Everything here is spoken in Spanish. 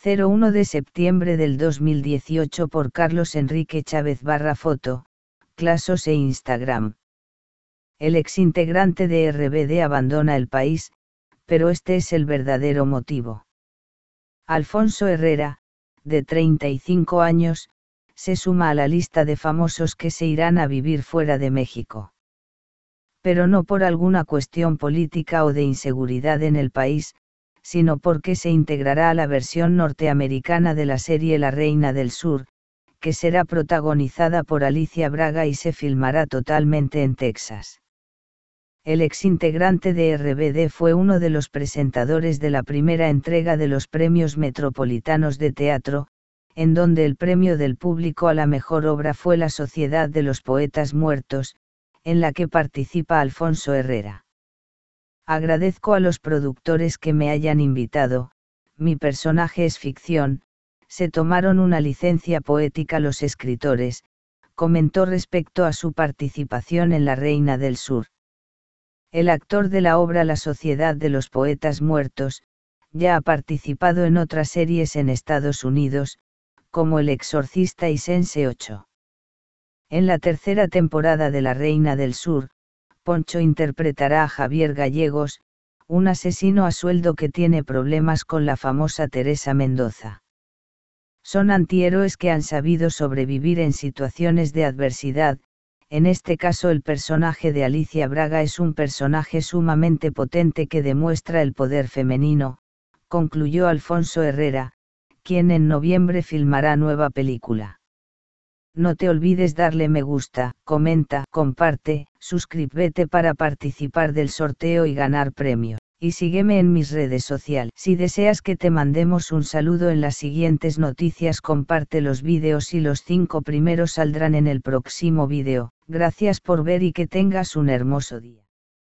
01 de septiembre del 2018 por Carlos Enrique Chávez barra foto, Clasos e Instagram. El exintegrante de RBD abandona el país, pero este es el verdadero motivo. Alfonso Herrera, de 35 años, se suma a la lista de famosos que se irán a vivir fuera de México. Pero no por alguna cuestión política o de inseguridad en el país, sino porque se integrará a la versión norteamericana de la serie La Reina del Sur, que será protagonizada por Alicia Braga y se filmará totalmente en Texas. El ex integrante de RBD fue uno de los presentadores de la primera entrega de los premios metropolitanos de teatro, en donde el premio del público a la mejor obra fue La Sociedad de los Poetas Muertos, en la que participa Alfonso Herrera. Agradezco a los productores que me hayan invitado, mi personaje es ficción, se tomaron una licencia poética los escritores, comentó respecto a su participación en La Reina del Sur. El actor de la obra La Sociedad de los Poetas Muertos, ya ha participado en otras series en Estados Unidos, como El Exorcista y Sense 8. En la tercera temporada de La Reina del Sur, Poncho interpretará a Javier Gallegos, un asesino a sueldo que tiene problemas con la famosa Teresa Mendoza. Son antihéroes que han sabido sobrevivir en situaciones de adversidad, en este caso el personaje de Alicia Braga es un personaje sumamente potente que demuestra el poder femenino, concluyó Alfonso Herrera, quien en noviembre filmará nueva película. No te olvides darle me gusta, comenta, comparte, suscríbete para participar del sorteo y ganar premios. Y sígueme en mis redes sociales. Si deseas que te mandemos un saludo en las siguientes noticias, comparte los vídeos y los cinco primeros saldrán en el próximo vídeo. Gracias por ver y que tengas un hermoso día.